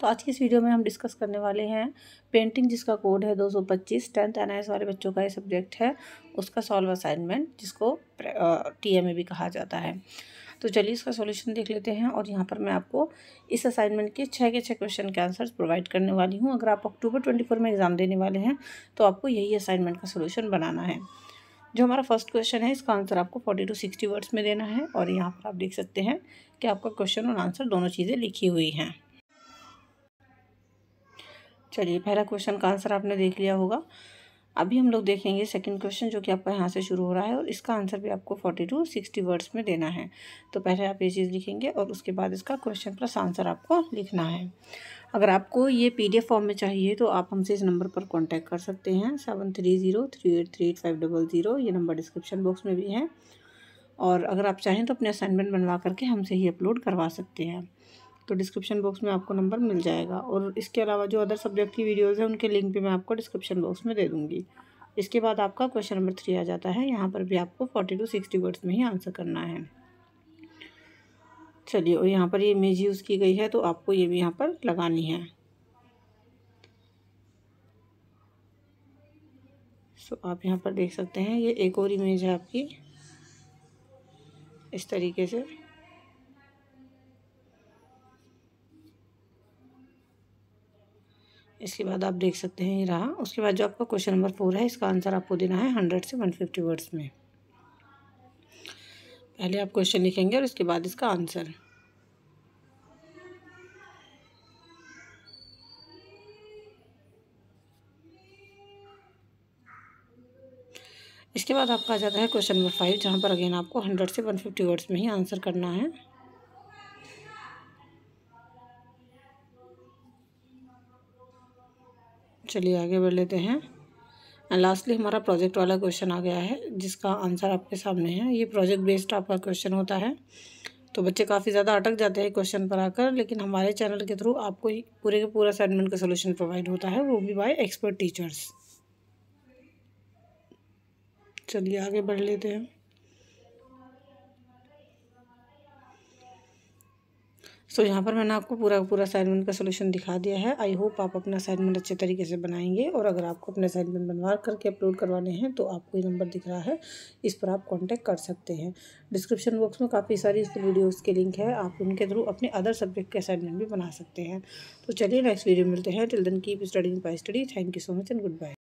तो आज की इस वीडियो में हम डिस्कस करने वाले हैं पेंटिंग जिसका कोड है 225 टेंथ एन वाले बच्चों का ये सब्जेक्ट है उसका सॉल्व असाइनमेंट जिसको टीएमए भी कहा जाता है तो चलिए इसका सॉल्यूशन देख लेते हैं और यहाँ पर मैं आपको इस असाइनमेंट के छः के छः क्वेश्चन के आंसर्स प्रोवाइड करने वाली हूँ अगर आप अक्टूबर ट्वेंटी फोर में एग्ज़ाम देने वाले हैं तो आपको यही असाइनमेंट का सोल्यूशन बनाना है जो हमारा फर्स्ट क्वेश्चन है इसका आंसर आपको फोर्टी टू सिक्सटी वर्ड्स में देना है और यहाँ पर आप देख सकते हैं कि आपका क्वेश्चन और आंसर दोनों चीज़ें लिखी हुई हैं चलिए पहला क्वेश्चन का आंसर आपने देख लिया होगा अभी हम लोग देखेंगे सेकंड क्वेश्चन जो कि आपका यहाँ से शुरू हो रहा है और इसका आंसर भी आपको फोर्टी टू सिक्सटी वर्ड्स में देना है तो पहले आप ये चीज़ लिखेंगे और उसके बाद इसका क्वेश्चन प्लस आंसर आपको लिखना है अगर आपको ये पीडीएफ फॉर्म में चाहिए तो आप हमसे इस नंबर पर कॉन्टैक्ट कर सकते हैं seven three zero three eight three eight five double zero ये नंबर डिस्क्रिप्शन बॉक्स में भी है और अगर आप चाहें तो अपने असाइनमेंट बनवा करके हमसे ही अपलोड करवा सकते हैं तो डिस्क्रिप्शन बॉक्स में आपको नंबर मिल जाएगा और इसके अलावा जो अदर सब्जेक्ट की वीडियोज़ हैं उनके लिंक भी मैं आपको डिस्क्रिप्शन बॉक्स में दे दूँगी इसके बाद आपका क्वेश्चन नंबर थ्री आ जाता है यहाँ पर भी आपको फोर्टी टू सिक्सटी वर्ड्स में ही आंसर करना है चलिए और यहाँ पर ये इमेज यूज़ की गई है तो आपको ये भी यहाँ पर लगानी है सो आप यहाँ पर देख सकते हैं ये एक और इमेज है आपकी इस तरीके से इसके बाद आप देख सकते हैं ये रहा उसके बाद जो आपका क्वेश्चन नंबर फोर है इसका आंसर आपको देना है हंड्रेड से वन फिफ्टी वर्ड्स में पहले आप क्वेश्चन लिखेंगे और इसके बाद इसका आंसर इसके बाद आपका आ जाता है क्वेश्चन नंबर फाइव जहाँ पर अगेन आपको हंड्रेड से वन फिफ्टी वर्ड्स में ही आंसर करना है चलिए आगे बढ़ लेते हैं एंड लास्टली हमारा प्रोजेक्ट वाला क्वेश्चन आ गया है जिसका आंसर आपके सामने है ये प्रोजेक्ट बेस्ड आपका क्वेश्चन होता है तो बच्चे काफ़ी ज़्यादा अटक जाते हैं क्वेश्चन पर आकर लेकिन हमारे चैनल के थ्रू आपको ही पूरे के पूरा असाइनमेंट का सोल्यूशन प्रोवाइड होता है वो भी बाय एक्सपर्ट टीचर्स चलिए आगे बढ़ लेते हैं सो so, यहाँ पर मैंने आपको पूरा पूरा असाइनमेंट का सोल्यूशन दिखा दिया है आई होप आप अपना असाइनमेंट अच्छे तरीके से बनाएंगे और अगर आपको अपने असाइनमेंट बनवा करके अपलोड करवाने हैं तो आपको ये नंबर दिख रहा है इस पर आप कॉन्टैक्ट कर सकते हैं डिस्क्रिप्शन बॉक्स में काफ़ी सारी इस वीडियोज़ के लिंक है आप उनके थ्रू अपने अदर सब्जेक्ट के असाइनमेंट भी बना सकते हैं तो चलिए नेक्स्ट वीडियो मिलते हैं till then keep study by study thank you so much and good bye